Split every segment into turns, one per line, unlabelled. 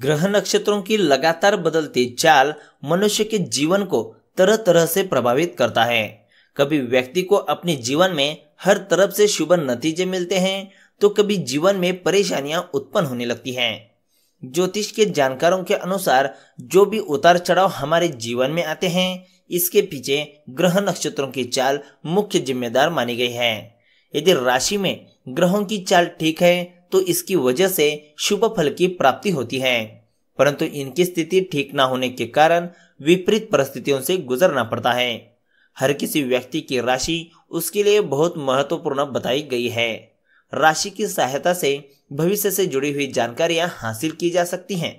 ग्रह नक्षत्रों की लगातार बदलती चाल मनुष्य के जीवन को तरह तरह से प्रभावित करता है कभी व्यक्ति को अपने जीवन में हर तरफ से शुभ नतीजे मिलते हैं तो कभी जीवन में परेशानियां उत्पन्न होने लगती हैं ज्योतिष के जानकारों के अनुसार जो भी उतार चढ़ाव हमारे जीवन में आते हैं इसके पीछे ग्रह नक्षत्रों की चाल मुख्य जिम्मेदार मानी गई है यदि राशि में ग्रहों की चाल ठीक है तो इसकी वजह से शुभ फल की प्राप्ति होती है परंतु इनकी स्थिति ठीक न होने के कारण विपरीत परिस्थितियों से गुजरना पड़ता है हर किसी व्यक्ति की राशि उसके लिए बहुत महत्वपूर्ण बताई गई है राशि की सहायता से भविष्य से जुड़ी हुई जानकारियां हासिल की जा सकती हैं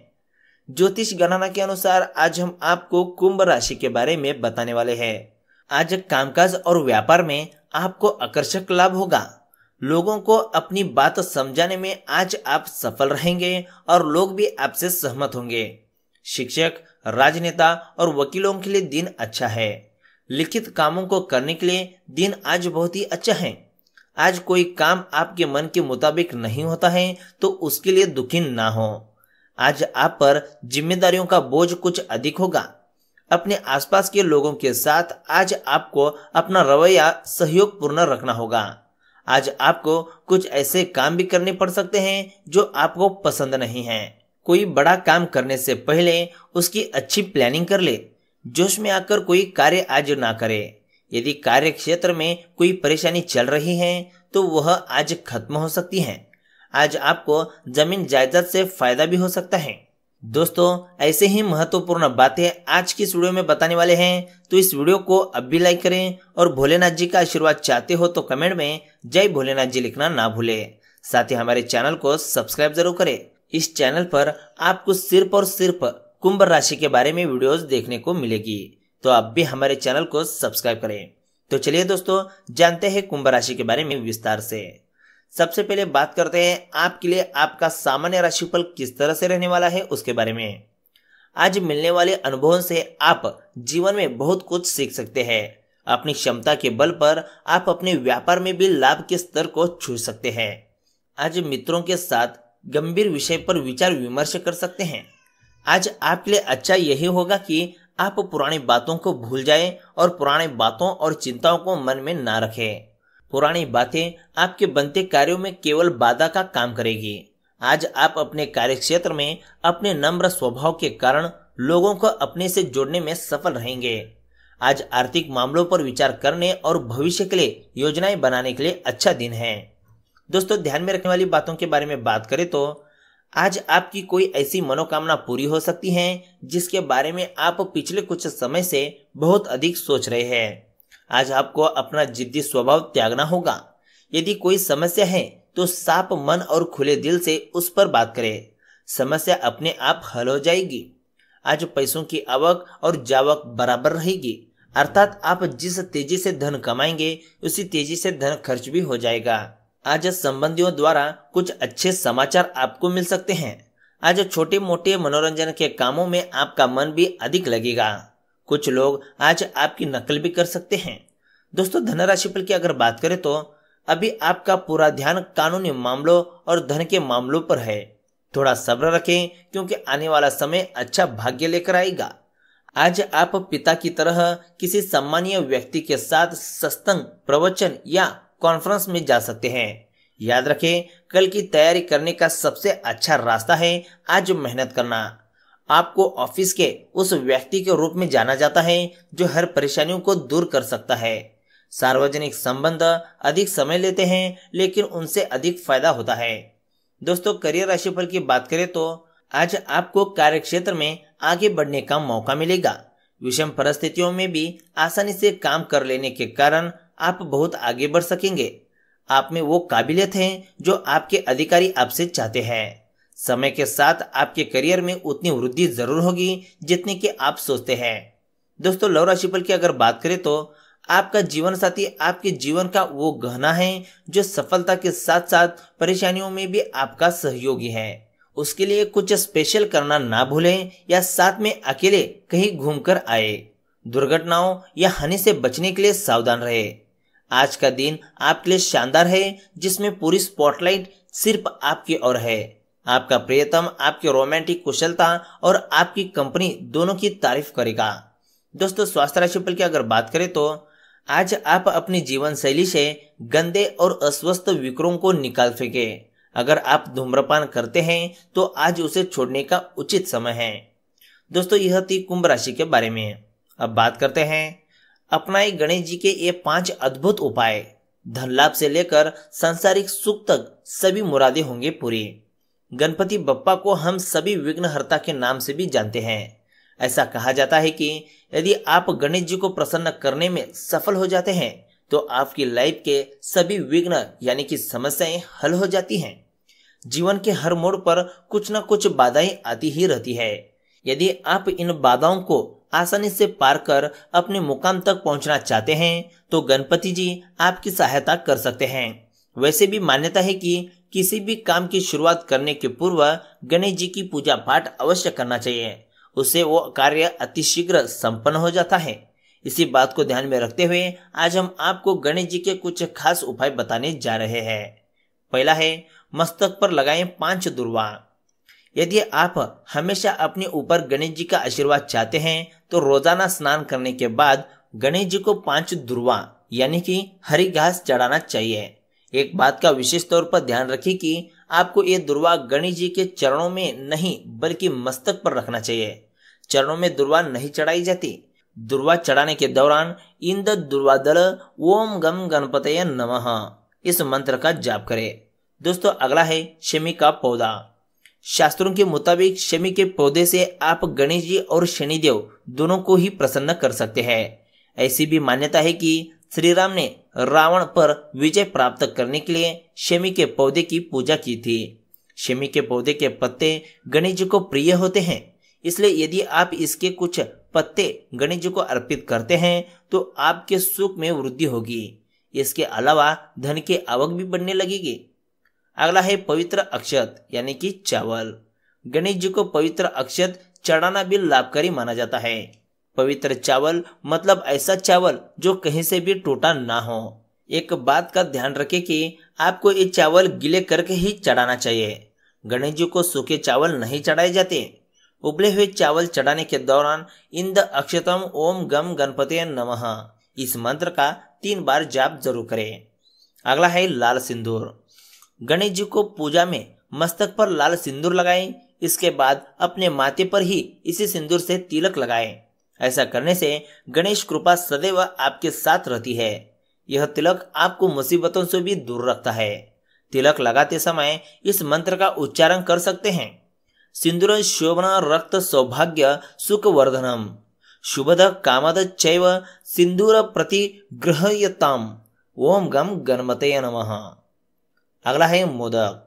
ज्योतिष गणना के अनुसार आज हम आपको कुंभ राशि के बारे में बताने वाले हैं आज कामकाज और व्यापार में आपको आकर्षक लाभ होगा लोगों को अपनी बात समझाने में आज आप सफल रहेंगे और लोग भी आपसे सहमत होंगे शिक्षक राजनेता और वकीलों के लिए दिन अच्छा है लिखित कामों को करने के लिए दिन आज बहुत ही अच्छा है आज कोई काम आपके मन के मुताबिक नहीं होता है तो उसके लिए दुखी ना हो आज आप पर जिम्मेदारियों का बोझ कुछ अधिक होगा अपने आसपास के लोगों के साथ आज आपको अपना रवैया सहयोग पूर्ण रखना होगा आज आपको कुछ ऐसे काम भी करने पड़ सकते हैं जो आपको पसंद नहीं है कोई बड़ा काम करने से पहले उसकी अच्छी प्लानिंग कर ले जोश में आकर कोई कार्य आज ना करे यदि कार्य क्षेत्र में कोई परेशानी चल रही है तो वह आज खत्म हो सकती है आज आपको जमीन जायदाद से फायदा भी हो सकता है दोस्तों ऐसे ही महत्वपूर्ण बातें आज की इस वीडियो में बताने वाले हैं तो इस वीडियो को अब भी लाइक करें और भोलेनाथ जी का आशीर्वाद चाहते हो तो कमेंट में जय भोलेनाथ जी लिखना ना भूले साथ ही हमारे चैनल को सब्सक्राइब जरूर करें इस चैनल पर आपको सिर्फ और सिर्फ कुंभ राशि के बारे में वीडियो देखने को मिलेगी तो आप भी हमारे चैनल को सब्सक्राइब करें तो चलिए दोस्तों जानते हैं कुंभ राशि के बारे में विस्तार से सबसे पहले बात करते हैं आपके लिए आपका सामान्य राशिफल किस तरह से रहने वाला है उसके बारे में आज मिलने वाले अनुभवों से आप जीवन में बहुत कुछ सीख सकते हैं अपनी क्षमता के बल पर आप अपने व्यापार में भी लाभ के स्तर को छू सकते हैं आज मित्रों के साथ गंभीर विषय पर विचार विमर्श कर सकते हैं आज आपके लिए अच्छा यही होगा कि आप पुरानी बातों को भूल जाएं और पुराने बातों और चिंताओं को मन में ना रखें पुरानी बातें आपके बनते कार्यों में केवल बाधा का काम करेगी आज आप अपने कार्य क्षेत्र में अपने नम्र स्वभाव के कारण लोगों को अपने से जोड़ने में सफल रहेंगे आज आर्थिक मामलों पर विचार करने और भविष्य के लिए योजनाएं बनाने के लिए अच्छा दिन है दोस्तों ध्यान में रखने वाली बातों के बारे में बात करें तो आज आपकी कोई ऐसी मनोकामना पूरी हो सकती है जिसके बारे में आप पिछले कुछ समय से बहुत अधिक सोच रहे हैं आज आपको अपना जिद्दी स्वभाव त्यागना होगा यदि कोई समस्या है तो साफ मन और खुले दिल से उस पर बात करें समस्या अपने आप हल हो जाएगी आज पैसों की आवक और जावक बराबर रहेगी अर्थात आप जिस तेजी से धन कमाएंगे उसी तेजी से धन खर्च भी हो जाएगा आज संबंधियों द्वारा कुछ अच्छे समाचार आपको मिल सकते हैं आज छोटे मोटे मनोरंजन के कामों में आपका मन भी अधिक लगेगा कुछ लोग आज आपकी नकल भी कर सकते हैं दोस्तों धनराशि फल की अगर बात करें तो अभी आपका पूरा ध्यान कानूनी मामलों और धन के मामलों पर है थोड़ा सब्र रखें क्योंकि आने वाला समय अच्छा भाग्य लेकर आएगा आज आप पिता की तरह किसी सम्मानीय व्यक्ति के साथ सस्तंग प्रवचन या कॉन्फ्रेंस में जा सकते हैं याद रखें कल की तैयारी करने का सबसे अच्छा रास्ता है आज मेहनत करना आपको ऑफिस के उस व्यक्ति के रूप में जाना जाता है जो हर परेशानियों को दूर कर सकता है सार्वजनिक संबंध अधिक समय लेते हैं लेकिन उनसे अधिक फायदा होता है दोस्तों करियर राशिफल की बात करें तो आज आपको कार्य क्षेत्र में आगे बढ़ने का मौका मिलेगा विषम परिस्थितियों में भी आसानी से काम कर लेने के कारण आप बहुत आगे बढ़ सकेंगे आप में वो काबिलियत है जो आपके अधिकारी आपसे चाहते हैं समय के साथ आपके करियर में उतनी वृद्धि जरूर होगी जितनी की आप सोचते हैं दोस्तों लव राशिफल की अगर बात करें तो आपका जीवन साथी आपके जीवन का वो गहना है जो सफलता के साथ साथ परेशानियों में भी आपका सहयोगी है उसके लिए कुछ स्पेशल करना ना भूलें या साथ में अकेले कहीं घूमकर आए दुर्घटनाओं या हानि से बचने के लिए सावधान रहे आज का दिन आपके लिए शानदार है जिसमें पूरी स्पॉटलाइट सिर्फ आपकी ओर है आपका प्रियतम आपकी रोमांटिक कुशलता और आपकी कंपनी दोनों की तारीफ करेगा दोस्तों स्वास्थ्य राशि की अगर बात करें तो आज आप अपनी जीवन शैली से गंदे और अस्वस्थ विकरों को निकाल फेंके अगर आप धूम्रपान करते हैं तो आज उसे छोड़ने का उचित समय है दोस्तों यह थी कुंभ राशि के बारे में अब बात करते हैं अपनाए गणेश जी के ये पांच अद्भुत उपाय धन लाभ से लेकर सांसारिक सुख तक सभी मुरादे होंगे पूरी गणपति बप्पा को हम सभी विघ्नहर्ता के नाम से भी जानते हैं ऐसा कहा जाता है कि यदि आप गणेश जी को प्रसन्न करने में सफल हो जाते हैं तो आपकी लाइफ के सभी विघ्न यानी कि समस्याएं हल हो जाती हैं जीवन के हर मोड़ पर कुछ ना कुछ बाधाएं आती ही रहती है यदि आप इन बाधाओं को आसानी से पार कर अपने मुकाम तक पहुंचना चाहते हैं तो गणपति जी आपकी सहायता कर सकते हैं वैसे भी मान्यता है कि किसी भी काम की शुरुआत करने के पूर्व गणेश जी की पूजा पाठ अवश्य करना चाहिए उससे वो कार्य अतिशीघ्र संपन्न हो जाता है इसी बात को ध्यान में रखते हुए आज हम आपको गणेश जी के कुछ खास उपाय बताने जा रहे हैं पहला है मस्तक पर लगाएं पांच दुर्वा यदि आप हमेशा अपने ऊपर गणेश जी का आशीर्वाद चाहते हैं तो रोजाना स्नान करने के बाद गणेश जी को पांच दुर्वा यानी कि हरी घास चढ़ाना चाहिए एक बात का विशेष तौर पर ध्यान रखें कि आपको ये दुर्वा गणेश जी के चरणों में नहीं बल्कि मस्तक पर रखना चाहिए चरणों में दुर्वा नहीं चढ़ाई जाती दुर्वा चढ़ाने के दौरान इंद दुर्वा दल ओम गम गणपत नम इस मंत्र का जाप करें दोस्तों अगला है शमी का पौधा शास्त्रों के मुताबिक शमी के पौधे से आप गणेश जी और शनिदेव दोनों को ही प्रसन्न कर सकते हैं ऐसी भी मान्यता है कि श्री राम ने रावण पर विजय प्राप्त करने के लिए शमी के पौधे की पूजा की थी शमी के पौधे के पत्ते गणेश जी को प्रिय होते हैं इसलिए यदि आप इसके कुछ पत्ते गणेश जी को अर्पित करते हैं तो आपके सुख में वृद्धि होगी इसके अलावा धन की आवक भी बनने लगेगी अगला है पवित्र अक्षत यानी कि चावल गणेश जी को पवित्र अक्षत चढ़ाना भी लाभकारी माना जाता है पवित्र चावल मतलब ऐसा चावल जो कहीं से भी टूटा ना हो एक बात का ध्यान रखें कि आपको ये चावल गीले करके ही चढ़ाना चाहिए गणेश जी को सूखे चावल नहीं चढ़ाए जाते उबले हुए चावल चढ़ाने के दौरान इंद अक्षतम ओम गम गणपति नमः इस मंत्र का तीन बार जाप जरूर करें अगला है लाल सिंदूर गणेश जी को पूजा में मस्तक पर लाल सिंदूर लगाएं इसके बाद अपने माथे पर ही इसी सिंदूर से तिलक लगाएं ऐसा करने से गणेश कृपा सदैव आपके साथ रहती है यह तिलक आपको मुसीबतों से भी दूर रखता है तिलक लगाते समय इस मंत्र का उच्चारण कर सकते हैं सिंदूर शोभन रक्त सौभाग्य सुख वर्धनम शुभद कामद चैव सिंदूर प्रति ग्रहयताम ओम गम गणमते नम अगला है मोदक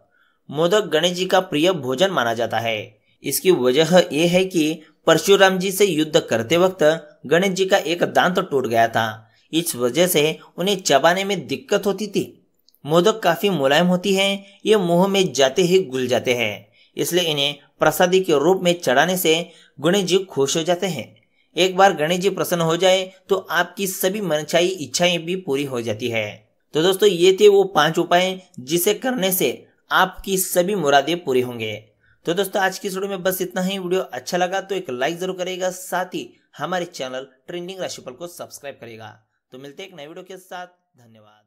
मोदक गणेश जी का प्रिय भोजन माना जाता है इसकी वजह यह है कि परशुराम जी से युद्ध करते वक्त गणेश जी का एक दांत टूट गया था इस वजह से उन्हें चबाने में दिक्कत होती थी मोदक काफी मुलायम होती है ये मुंह में जाते ही गुल जाते हैं इसलिए इन्हें प्रसादी के रूप में चढ़ाने से गणेश जी खुश हो जाते हैं एक बार गणेश जी प्रसन्न हो जाए तो आपकी सभी मनचाही इच्छाएं भी पूरी हो जाती है तो दोस्तों ये थे वो पांच उपाय जिसे करने से आपकी सभी मुरादें पूरी होंगे तो दोस्तों आज की वीडियो में बस इतना ही वीडियो अच्छा लगा तो एक लाइक जरूर करेगा साथ ही हमारे चैनल ट्रेंडिंग राशिफल को सब्सक्राइब करेगा तो मिलते एक नए वीडियो के साथ धन्यवाद